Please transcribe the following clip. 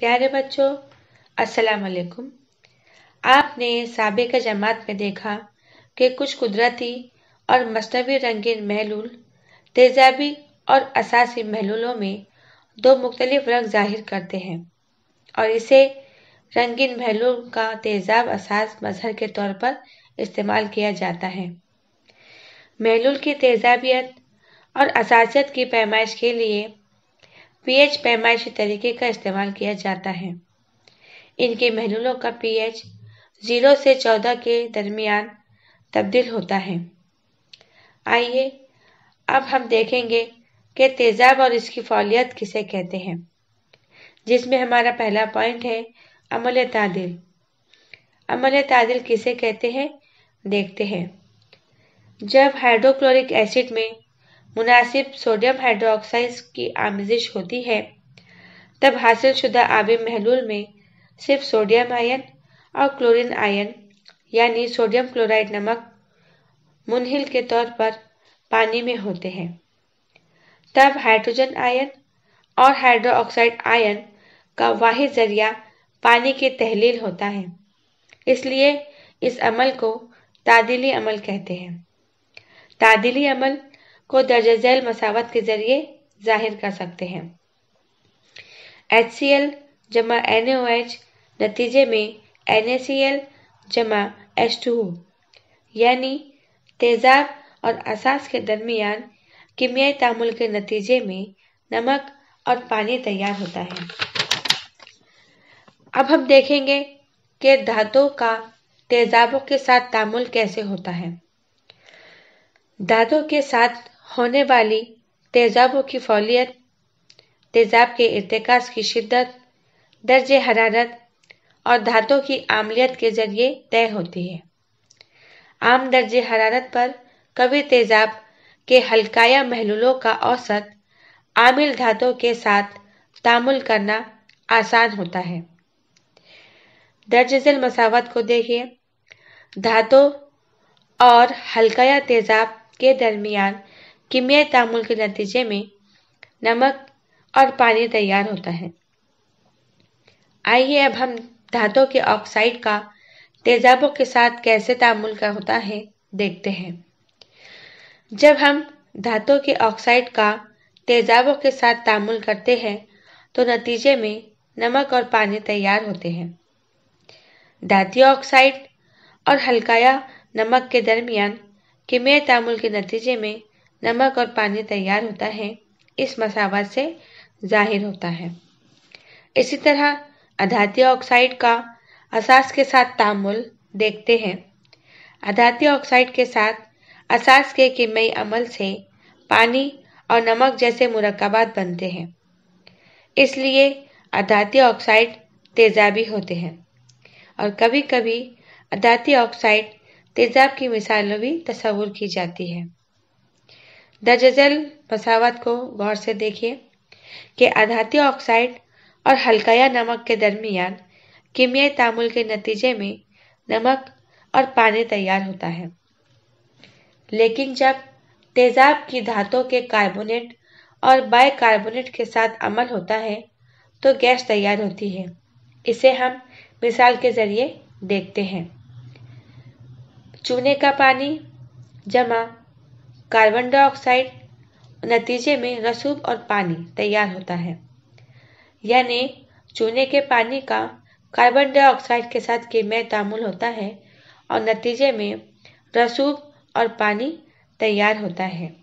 प्यारे बच्चों अस्सलाम वालेकुम आपने सबक जमात में देखा कि कुछ कुदरती और मसनवी रंगीन महलूल तेजाबी और असासी महलूलों में दो मुख्तलिफ रंग जाहिर करते हैं और इसे रंगीन महलूल का तेजाब असास मजहर के तौर पर इस्तेमाल किया जाता है महलूल की तेजाबियत और असासियत की पैमाइश के लिए पीएच पैमाइशी तरीके का इस्तेमाल किया जाता है इनके महलूलों का पीएच जीरो से चौदह के दरमियान तब्दील होता है आइए अब हम देखेंगे कि तेजाब और इसकी फौलियत किसे कहते हैं जिसमें हमारा पहला पॉइंट है अमल तादिल अमल तादिल किसे कहते हैं देखते हैं जब हाइड्रोक्लोरिक एसिड में मुनासिब सोडियम हाइड्रोक्साइड की आमजिश होती है तब हासिल शुदा आबी महलूल में सिर्फ सोडियम आयन और क्लोरीन आयन यानी सोडियम क्लोराइड नमक मुनहिल के तौर पर पानी में होते हैं तब हाइड्रोजन आयन और हाइड्रोक्साइड आयन का वाहि जरिया पानी की तहलील होता है इसलिए इस अमल को तादिली अमल कहते हैं तादिली अमल को दर्ज झैल मसावत के जरिए जाहिर कर सकते हैं एच सी एल जमा एन ओ एच नतीजे में एन ए सी एल जमा एच टू यानी तेजाब और असास के दरमियान कीमियाई तामुल के नतीजे में नमक और पानी तैयार होता है अब हम देखेंगे कि धातु का तेजाबों के साथ तामुल कैसे होता है धातु के साथ होने वाली तेजाबों की फौलियत तेजाब के इरतकास की शिद्दत दर्ज हरारत और धातों की आमलियत के जरिए तय होती है आम दर्ज हरारत पर कभी तेजाब के हल्काया महलूलों का औसत आमिल धातों के साथ तामुल करना आसान होता है दर्ज जिल मसावत को देखिए धातों और हल्काया तेजाब के दरमियान किमिया तामुल के नतीजे में नमक और पानी तैयार होता है आइए अब हम धातु के ऑक्साइड का तेजाबों के साथ कैसे तामुल का होता है देखते हैं जब हम धातु के ऑक्साइड का तेजाबों के साथ तामुल करते हैं तो नतीजे में नमक और पानी तैयार होते हैं धातु ऑक्साइड और हल्काया नमक के दरमियान किमेय तामुल के नतीजे में नमक और पानी तैयार होता है इस मसावत से जाहिर होता है इसी तरह अधातीय ऑक्साइड का असास के साथ तामुल देखते हैं अधातीय ऑक्साइड के साथ असास के किमई अमल से पानी और नमक जैसे मुरकबात बनते हैं इसलिए अधातीय ऑक्साइड तेजाबी होते हैं और कभी कभी अधातीय ऑक्साइड तेजाब की मिसालों भी तस्वूर की जाती है दर्जल बसावत को गौर से देखिए कि आधाती ऑक्साइड और हल्काया नमक के दरमियान कीमियाई तामुल के नतीजे में नमक और पानी तैयार होता है लेकिन जब तेजाब की धातों के कार्बोनेट और बाइकार्बोनेट के साथ अमल होता है तो गैस तैयार होती है इसे हम मिसाल के जरिए देखते हैं चूने का पानी जमा कार्बन डाइऑक्साइड नतीजे में रसूब और पानी तैयार होता है यानी चूने के पानी का कार्बन डाइऑक्साइड के साथ कीमय तामुल होता है और नतीजे में रसूब और पानी तैयार होता है